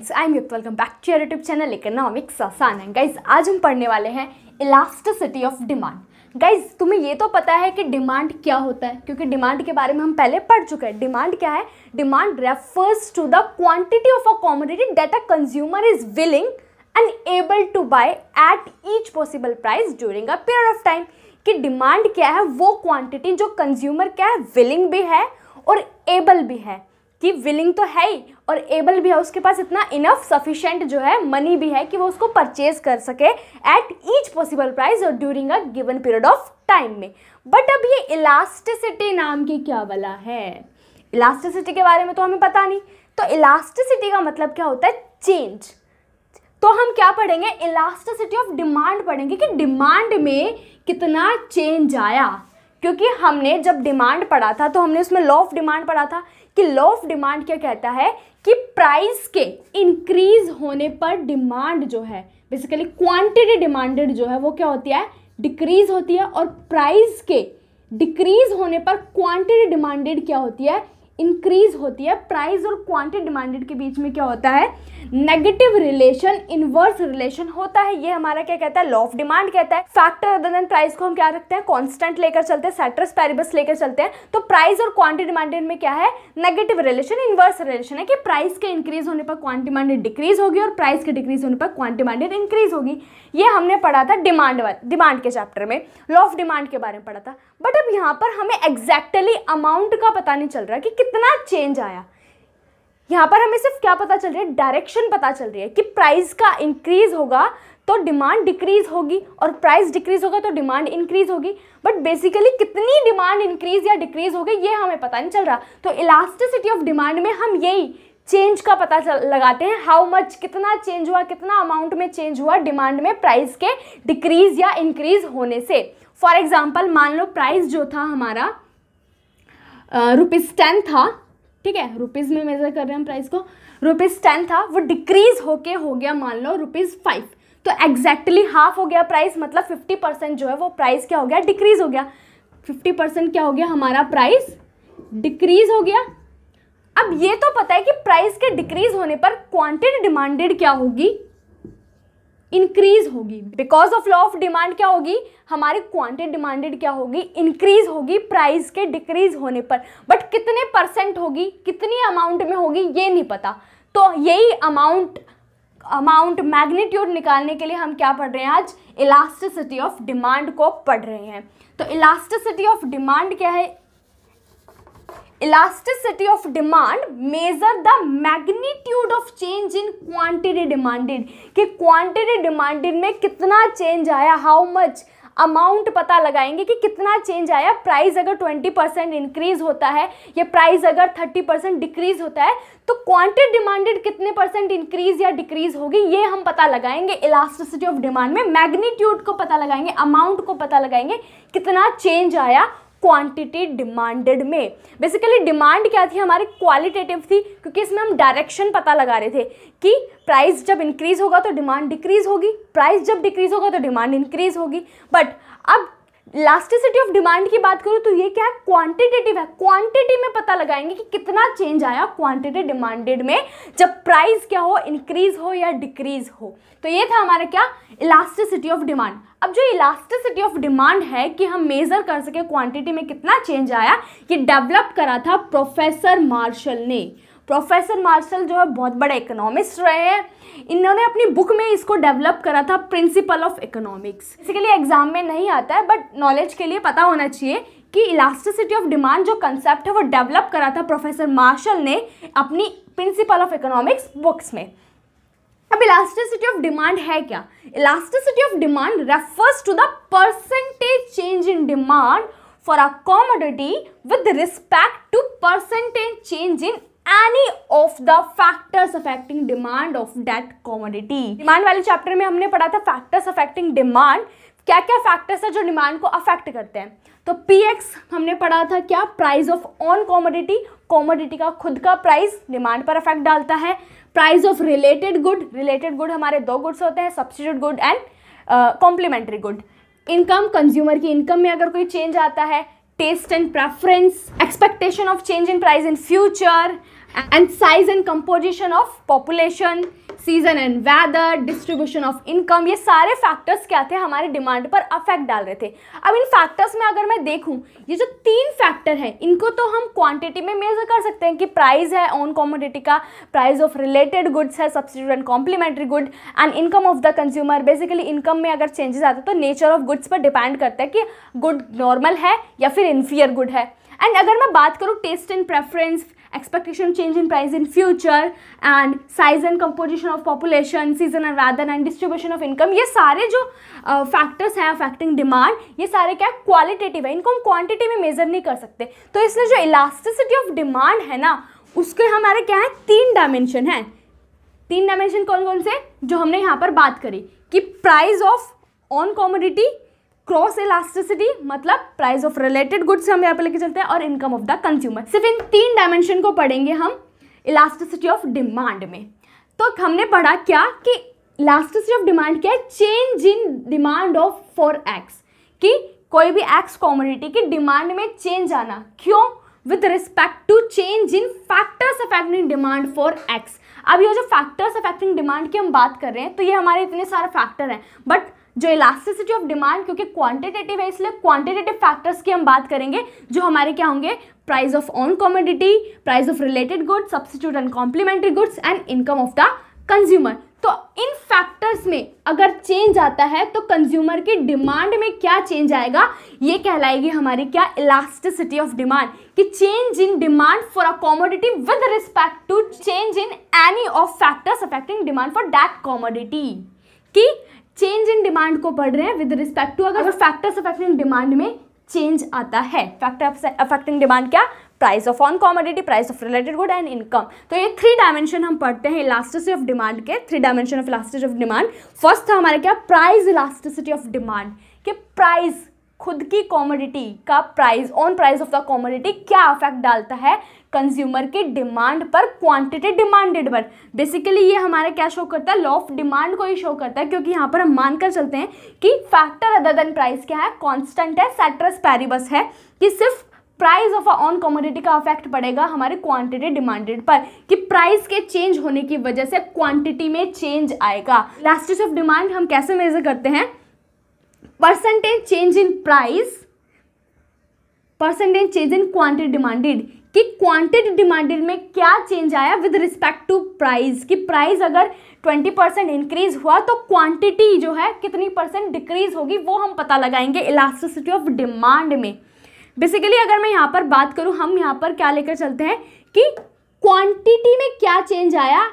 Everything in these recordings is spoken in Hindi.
friends I am Yukta welcome back to YouTube channel economics आसान है गाइज आज हम पढ़ने वाले हैं इलास्टिसिटी ऑफ डिमांड गाइज तुम्हें ये तो पता है कि डिमांड क्या होता है क्योंकि डिमांड के बारे में हम पहले पढ़ चुके हैं डिमांड क्या है demand refers to the quantity of a commodity that a consumer is willing and able to buy at each possible price during a period of time कि डिमांड क्या है वो क्वांटिटी जो कंज्यूमर क्या है विलिंग भी है और एबल भी है कि विलिंग तो है ही और एबल भी है उसके पास इतना इनफ सफिशेंट जो है मनी भी है कि वो उसको परचेज कर सके एट ईच पॉसिबल प्राइस और during a given period of time में बट अब ये इलास्टिसिटी नाम की क्या वाला है इलास्टिसिटी के बारे में तो हमें पता नहीं तो इलास्टिसिटी का मतलब क्या होता है चेंज तो हम क्या पढ़ेंगे इलास्टिसिटी ऑफ डिमांड पढ़ेंगे कि डिमांड में कितना चेंज आया क्योंकि हमने जब डिमांड पढ़ा था तो हमने उसमें लॉ ऑफ डिमांड पढ़ा था कि लॉ ऑफ डिमांड क्या कहता है कि प्राइस के इंक्रीज होने पर डिमांड जो है बेसिकली क्वांटिटी डिमांडेड जो है वो क्या होती है डिक्रीज होती है और प्राइस के डिक्रीज होने पर क्वांटिटी डिमांडेड क्या होती है इंक्रीज होती है प्राइस और क्वांटिटी डिमांडेड के बीच में क्या होता है नेगेटिव रिलेशन इनवर्स रिलेशन होता है ये हमारा क्या कहता है लॉ ऑफ डिमांड कहता है फैक्टर अदर देन प्राइस को हम क्या रखते हैं कॉन्स्टेंट लेकर चलते हैं सेट्रस पैरिबस लेकर चलते हैं तो प्राइस और क्वांटिटी डिमांडेड में क्या है नेगेटिव रिलेशन इनवर्स रिलेशन है कि प्राइस के इंक्रीज होने पर क्वांटिटी डिमांडेड डिक्रीज होगी और प्राइस के डिक्रीज होने पर क्वांटिटी डिमांडेड इंक्रीज होगी ये हमने पढ़ा था डिमांड डिमांड के चैप्टर में लॉ ऑफ डिमांड के बारे में पढ़ा था बट अब यहाँ पर हमें एग्जैक्टली अमाउंट का पता नहीं चल रहा कि कितना चेंज आया यहाँ पर हमें सिर्फ क्या पता चल रहा है डायरेक्शन पता चल रही है कि प्राइस का इंक्रीज होगा तो डिमांड डिक्रीज होगी और प्राइस डिक्रीज होगा तो डिमांड इंक्रीज होगी बट बेसिकली कितनी डिमांड इंक्रीज या डिक्रीज होगी ये हमें पता नहीं चल रहा तो इलास्टिसिटी ऑफ डिमांड में हम यही चेंज का पता चल, लगाते हैं हाउ मच कितना चेंज हुआ कितना अमाउंट में चेंज हुआ डिमांड में प्राइस के डिक्रीज या इंक्रीज होने से फॉर एग्ज़ाम्पल मान लो प्राइस जो था हमारा रुपीज़ टेन था ठीक है रुपीज़ में मेज़र कर रहे हैं प्राइस को रुपीज़ टेन था वो डिक्रीज़ होके हो गया मान लो रुपीज़ फाइव तो एग्जैक्टली हाफ हो गया प्राइस मतलब फिफ्टी परसेंट जो है वो प्राइस क्या हो गया डिक्रीज़ हो गया फिफ्टी परसेंट क्या हो गया हमारा प्राइस डिक्रीज़ हो गया अब ये तो पता है कि प्राइस के डिक्रीज़ होने पर क्वांटिटी डिमांडेड क्या होगी इंक्रीज होगी because of law of demand क्या होगी हमारी क्वांटिटी डिमांडेड क्या होगी इंक्रीज होगी प्राइस के डिक्रीज होने पर बट कितने परसेंट होगी कितनी अमाउंट में होगी ये नहीं पता तो यही अमाउंट अमाउंट मैग्नीट्यूड निकालने के लिए हम क्या पढ़ रहे हैं आज इलास्टिसिटी ऑफ डिमांड को पढ़ रहे हैं तो इलास्टिसिटी ऑफ डिमांड क्या है elasticity of demand measure the magnitude of change in quantity demanded कि quantity demanded में कितना change आया how much अमाउंट पता लगाएंगे कि कितना चेंज आया प्राइस अगर 20 परसेंट इंक्रीज होता है या प्राइस अगर 30 परसेंट डिक्रीज होता है तो क्वांटिटी डिमांडेड कितने परसेंट इंक्रीज या डिक्रीज होगी ये हम पता लगाएंगे इलास्टिसिटी ऑफ डिमांड में मैग्नीट्यूड को पता लगाएंगे अमाउंट को पता लगाएंगे कितना चेंज आया क्वांटिटी डिमांडेड में बेसिकली डिमांड क्या थी हमारी क्वालिटेटिव थी क्योंकि इसमें हम डायरेक्शन पता लगा रहे थे कि प्राइस जब इंक्रीज़ होगा तो डिमांड डिक्रीज़ होगी प्राइस जब डिक्रीज़ होगा तो डिमांड इंक्रीज़ होगी बट अब लास्टिसिटी ऑफ डिमांड की बात करूँ तो ये क्या है क्वांटिटेटिव है क्वांटिटी में पता लगाएंगे कि कितना चेंज आया क्वांटिटी डिमांडेड में जब प्राइस क्या हो इंक्रीज हो या डिक्रीज हो तो ये था हमारा क्या इलास्टिसिटी ऑफ डिमांड अब जो इलास्टिसिटी ऑफ डिमांड है कि हम मेज़र कर सके क्वांटिटी में कितना चेंज आया ये डेवलप करा था प्रोफेसर मार्शल ने प्रोफेसर मार्शल जो है बहुत बड़े इकोनॉमिस्ट रहे हैं इन्होंने अपनी बुक में इसको डेवलप करा था principle of economics basically exam में नहीं आता है बट नॉलेज के लिए पता होना चाहिए कि इलास्टिसिटी ऑफ डिमांड जो कंसेप्ट है वो डेवलप करा था प्रोफेसर मार्शल ने अपनी प्रिंसिपल ऑफ इकोनॉमिक्स बुक्स में अब इलास्टिसिटी ऑफ डिमांड है क्या elasticity of demand refers to the percentage change in demand for a commodity with respect to percentage change in any of the factors affecting demand of that commodity demand वाले चैप्टर में हमने पढ़ा था फैक्टर्स अफेक्टिंग डिमांड क्या क्या फैक्टर्स है जो डिमांड को अफेक्ट करते हैं तो पी एक्स हमने पढ़ा था क्या price of own commodity commodity का खुद का प्राइस डिमांड पर अफेक्ट डालता है price of related good related good हमारे दो गुड्स होते हैं substitute good and complementary good income consumer की इनकम में अगर कोई चेंज आता है taste and preference expectation of change in price in future and size and composition of population season and weather distribution of income ये सारे factors क्या थे हमारे demand पर affect डाल रहे थे अब इन factors में अगर मैं देखूँ ये जो तीन factor हैं इनको तो हम quantity में measure कर सकते हैं कि price है own commodity का price of related goods है substitute and complementary good and income of the consumer basically income में अगर changes आते तो nature of goods पर depend करता है कि good normal है या फिर inferior good है एंड अगर मैं बात करूँ taste and preference expectation change in price in future and size and composition of population season and rather and distribution of income ये सारे जो फैक्टर्स हैं अफेक्टिंग डिमांड ये सारे क्या क्वालिटेटिव है इनको हम क्वांटिटी में मेजर नहीं कर सकते तो इसलिए जो इलास्टिसिटी ऑफ डिमांड है ना उसके हमारे क्या है तीन डायमेंशन हैं तीन डायमेंशन कौन कौन से जो हमने यहाँ पर बात करी कि price of own commodity cross elasticity मतलब प्राइस ऑफ रिलेटेड गुड्स हम यहाँ पे लेके चलते हैं और इनकम ऑफ द कंज्यूमर सिर्फ इन तीन डायमेंशन को पढ़ेंगे हम इलास्टिसिटी ऑफ डिमांड में तो हमने पढ़ा क्या कि इलास्टिसिटी ऑफ डिमांड क्या है change in demand of for X कि कोई भी एक्स कॉमोडिटी की डिमांड में चेंज आना क्यों with respect to change in factors affecting demand for X अब ये जो फैक्टर्स अफेक्टिंग डिमांड की हम बात कर रहे हैं तो ये हमारे इतने सारे फैक्टर हैं बट जो इलास्टिसिटी ऑफ डिमांड क्योंकि क्वांटिटेटिव है इसलिए क्वांटिटेटिव फैक्टर्स की हम बात करेंगे जो हमारे क्या होंगे price of own commodity price of related goods substitute and complementary goods and income of the consumer तो इन फैक्टर्स में अगर चेंज आता है तो कंज्यूमर की डिमांड में क्या चेंज आएगा ये कहलाएगी हमारी क्या इलास्टिसिटी ऑफ डिमांड कि change in demand for a commodity with respect to change in any of factors affecting demand for that commodity कि चेंज इन डिमांड को पढ़ रहे हैं विद रिस्पेक्ट टू अगर फैक्टर्स अफेक्टिंग डिमांड में चेंज आता है फैक्टर अफेक्टिंग डिमांड क्या price of own commodity price of related good and income तो ये थ्री डायमेंशन हम पढ़ते हैं इलास्टिसिटी ऑफ डिमांड के three dimension of elasticity of demand first था हमारा क्या प्राइस इलास्टिसिटी ऑफ डिमांड कि प्राइस खुद की कॉमोडिटी का price on price of the commodity क्या अफेक्ट डालता है कंज्यूमर की डिमांड पर क्वांटिटी डिमांडेड पर बेसिकली ये हमारा क्या शो करता है लॉ ऑफ डिमांड को ही शो करता है क्योंकि यहाँ पर हम मानकर चलते हैं कि फैक्टर अदर देन प्राइस क्या है कांस्टेंट है सेट्रस पैरिबस है कि सिर्फ प्राइस ऑफ ऑन कॉमोडिटी का अफेक्ट पड़ेगा हमारे क्वांटिटी डिमांडेड पर कि प्राइस के चेंज होने की वजह से क्वांटिटी में चेंज आएगा इलास्टिस ऑफ डिमांड हम कैसे मेजर करते हैं percentage change in price percentage change in quantity demanded कि क्वांटिटी डिमांडेड में क्या चेंज आया विद रिस्पेक्ट टू प्राइस कि प्राइस अगर 20 परसेंट इंक्रीज हुआ तो क्वांटिटी जो है कितनी परसेंट डिक्रीज होगी वो हम पता लगाएंगे इलास्टिसिटी ऑफ डिमांड में बेसिकली अगर मैं यहाँ पर बात करूँ हम यहाँ पर क्या लेकर चलते हैं कि क्वांटिटी में क्या चेंज आया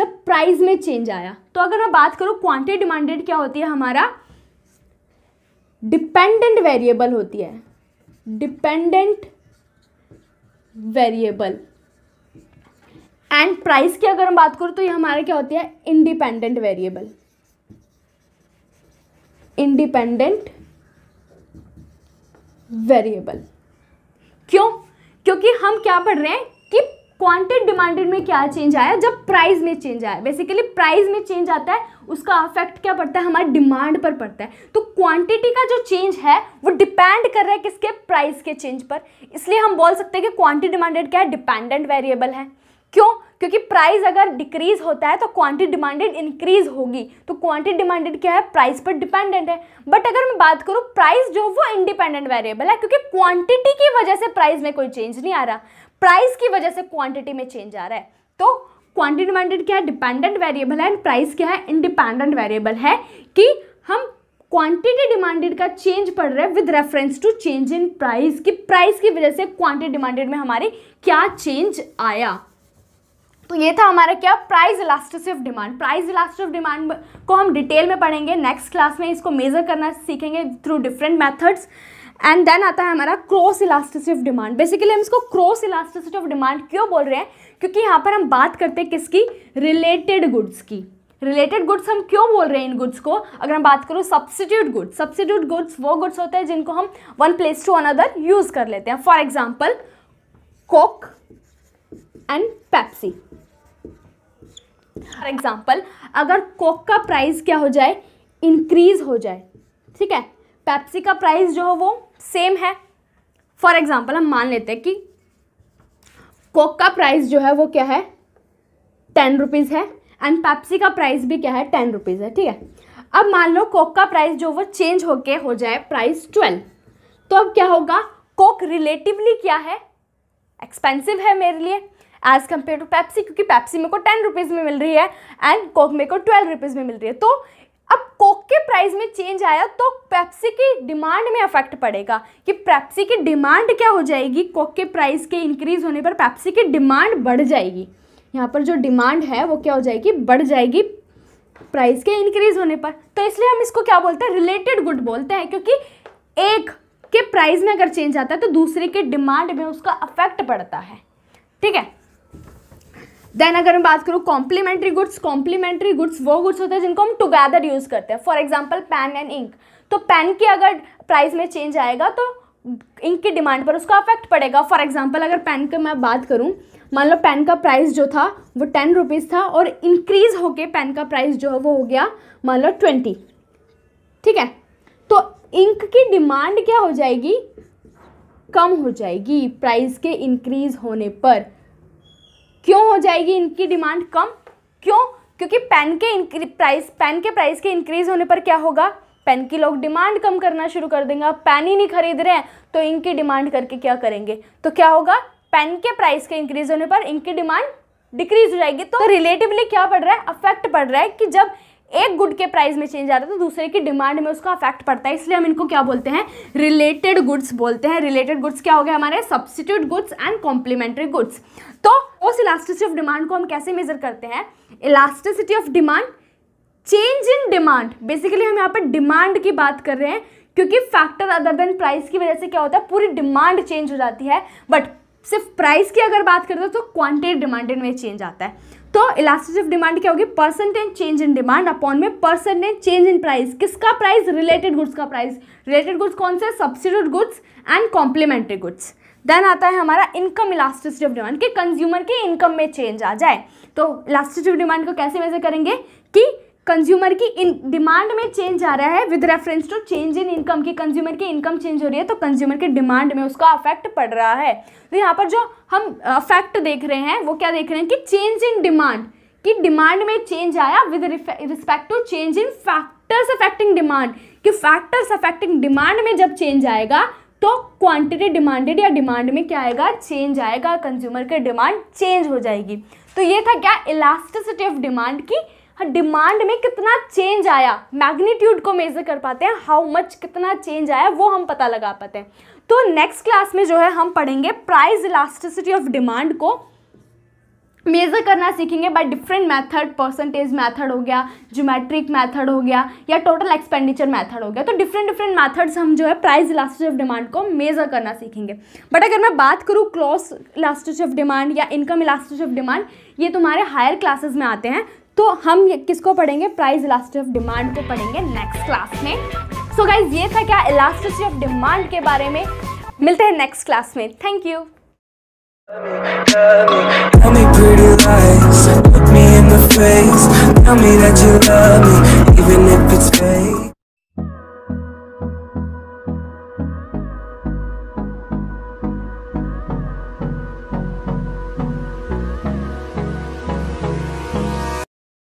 जब प्राइस में चेंज आया तो अगर मैं बात करूँ क्वांटिटी डिमांडेड क्या होती है हमारा डिपेंडेंट वेरिएबल होती है डिपेंडेंट वेरिएबल एंड प्राइस की अगर हम बात करूँ तो ये हमारा क्या होती है इंडिपेंडेंट वेरिएबल इंडिपेंडेंट वेरिएबल क्यों क्योंकि हम क्या पढ़ रहे हैं कि क्वांटिट डिमांडेड में क्या चेंज आया जब प्राइस में चेंज आया बेसिकली प्राइस में चेंज आता है उसका अफेक्ट क्या पड़ता है हमारे डिमांड पर पड़ता है तो क्वांटिटी का जो चेंज है वो डिपेंड कर रहा है किसके प्राइस के चेंज पर इसलिए हम बोल सकते हैं कि क्वांटिटी डिमांडेड क्या है डिपेंडेंट वेरिएबल है क्यों क्योंकि प्राइस अगर डिक्रीज होता है तो क्वांटिटी डिमांडेड इंक्रीज होगी तो क्वांटिटी डिमांडेड क्या है प्राइस पर डिपेंडेंट है बट अगर मैं बात करूँ प्राइस जो वो इंडिपेंडेंट वेरिएबल है क्योंकि क्वांटिटी की वजह से प्राइस में कोई चेंज नहीं आ रहा प्राइस की वजह से क्वांटिटी में चेंज आ रहा है तो क्वांटिटी डिमांडेड क्या है डिपेंडेंट वेरिएबल है एंड प्राइस क्या है इंडिपेंडेंट वेरिएबल है कि हम क्वांटिटी डिमांडेड का चेंज पड़ रहा है with reference to change in price कि प्राइस की वजह से क्वांटिटी डिमांडेड में हमारे क्या चेंज आया तो ये था हमारा क्या price elasticity of demand price elasticity of demand को हम डिटेल में पढ़ेंगे नेक्स्ट क्लास में इसको मेज़र करना सीखेंगे through different methods and then आता है हमारा cross elasticity of demand basically हम इसको क्रॉस इलास्टिसिटी ऑफ डिमांड क्यों बोल रहे हैं क्योंकि यहाँ पर हम बात करते हैं किसकी रिलेटेड गुड्स की रिलेटेड गुड्स हम क्यों बोल रहे हैं इन गुड्स को अगर हम बात करूँ सब्सिट्यूट गुड्स सब्सिट्यूट गुड्स वो गुड्स होते हैं जिनको हम one place to another use कर लेते हैं for example Coke and Pepsi for example अगर कोक का प्राइस क्या हो जाए इंक्रीज हो जाए ठीक है पैप्सी का प्राइस जो है वो सेम है फॉर एग्जाम्पल हम मान लेते हैं कि कोक का प्राइस जो है वो क्या है टेन रुपीज़ है एंड पैप्सी का प्राइस भी क्या है टेन रुपीज़ है ठीक है अब मान लो कोक का प्राइस जो वो चेंज होके हो जाए प्राइस ट्वेल्व तो अब क्या होगा कोक रिलेटिवली क्या है एक्सपेंसिव है मेरे लिए एज़ कम्पेयर टू पैप्सी क्योंकि पैप्सी मेरे को टेन रुपीज़ में मिल रही है एंड कोक मेरे को ट्वेल्व रुपीज़ में मिल रही है तो अब कोक के प्राइस में चेंज आया तो पैप्सी की डिमांड में अफेक्ट पड़ेगा कि पैप्सी की डिमांड क्या हो जाएगी कोक के प्राइस के इंक्रीज होने पर पैप्सी की डिमांड बढ़ जाएगी यहाँ पर जो डिमांड है वो क्या हो जाएगी बढ़ जाएगी प्राइस के इंक्रीज होने पर तो इसलिए हम इसको क्या बोलते हैं रिलेटेड गुड बोलते हैं क्योंकि एक के प्राइस में अगर चेंज आता है तो दूसरे के डिमांड में उसका अफेक्ट पड़ता है ठीक है देन अगर मैं बात करूँ कॉम्प्लीमेंट्री गुड्स कॉम्प्लीमेंट्री गुड्स वो गुड्स होते हैं जिनको हम टुगेदर यूज़ करते हैं for example pen and ink तो पेन की अगर प्राइस में चेंज आएगा तो इंक की डिमांड पर उसका अफेक्ट पड़ेगा फॉर एग्जाम्पल अगर पेन की मैं बात करूँ मान लो पेन का प्राइस जो था वो टेन रुपीज़ था और इंक्रीज़ होके पेन का प्राइस जो है वो हो गया मान लो ट्वेंटी ठीक है तो इंक की डिमांड क्या हो जाएगी कम हो जाएगी प्राइस के इंक्रीज़ होने पर क्यों हो जाएगी इनकी डिमांड कम क्यों क्योंकि पेन के प्राइस पेन के प्राइस के इंक्रीज़ होने पर क्या होगा पेन की लोग डिमांड कम करना शुरू कर देंगे पेन ही नहीं खरीद रहे हैं तो इनकी डिमांड करके क्या करेंगे तो क्या होगा पेन के प्राइस के इंक्रीज होने पर इनकी डिमांड डिक्रीज हो जाएगी तो रिलेटिवली क्या पड़ रहा है अफेक्ट पड़ रहा है कि जब एक गुड के प्राइस में चेंज आ रहा है तो दूसरे की डिमांड में उसका अफेक्ट पड़ता है इसलिए हम इनको क्या बोलते हैं रिलेटेड गुड्स बोलते हैं रिलेटेड गुड्स क्या हो गया हमारे substitute goods and complementary goods तो उस इलास्टिसिटी ऑफ डिमांड को हम कैसे मेजर करते हैं elasticity of demand change in demand basically हम यहाँ पर डिमांड की बात कर रहे हैं क्योंकि फैक्टर अदर देन प्राइस की वजह से क्या होता है पूरी डिमांड चेंज हो जाती है बट सिर्फ प्राइस की अगर बात करते हैं तो क्वांटिटी डिमांडेड में चेंज आता है तो इलास्टिसिटी ऑफ डिमांड क्या होगी percentage change in demand upon में परसेंटेज चेंज इन प्राइस किसका प्राइस रिलेटेड गुड्स का प्राइस रिलेटेड गुड्स कौन से substitute goods and complementary goods then आता है हमारा इनकम इलास्टिसिटी ऑफ डिमांड कि कंज्यूमर के इनकम में चेंज आ जाए तो इलास्टिसिटी ऑफ डिमांड को कैसे मेजर करेंगे कि कंज्यूमर की इन डिमांड में चेंज आ रहा है with reference to change in income की कंज्यूमर की इनकम चेंज हो रही है तो कंज्यूमर के डिमांड में उसका अफेक्ट पड़ रहा है तो यहाँ पर जो हम अफेक्ट देख रहे हैं वो क्या देख रहे हैं कि चेंज इन डिमांड कि डिमांड में चेंज आया with respect to change in factors affecting demand कि फैक्टर्स अफेक्टिंग डिमांड में जब चेंज आएगा तो क्वांटिटी डिमांडेड या डिमांड में क्या आएगा चेंज आएगा कंज्यूमर के डिमांड चेंज हो जाएगी तो ये था क्या इलास्टिसिटी ऑफ डिमांड की डिमांड हाँ, में कितना चेंज आया मैग्नीट्यूड को मेज़र कर पाते हैं हाउ मच कितना चेंज आया वो हम पता लगा पाते हैं तो नेक्स्ट क्लास में जो है हम पढ़ेंगे प्राइस इलास्टिसिटी ऑफ डिमांड को मेज़र करना सीखेंगे by different method percentage method हो गया ज्योमेट्रिक मेथड हो गया या टोटल एक्सपेंडिचर मेथड हो गया तो डिफरेंट डिफरेंट मेथड्स हम जो है प्राइस इलास्टिसिटी ऑफ डिमांड को मेज़र करना सीखेंगे बट अगर मैं बात करूँ क्लॉस इलास्टिसिटी ऑफ डिमांड या इनकम इलास्टिसिटी ऑफ डिमांड ये तुम्हारे हायर क्लासेस में आते हैं तो हम किसको पढ़ेंगे प्राइस इलास्टिसिटी ऑफ डिमांड को पढ़ेंगे नेक्स्ट क्लास में सो so गाइज ये था क्या इलास्टिसिटी ऑफ डिमांड के बारे में मिलते हैं नेक्स्ट क्लास में thank you Tell me pretty lies, look me in the face Tell me that you love me, even if it's fake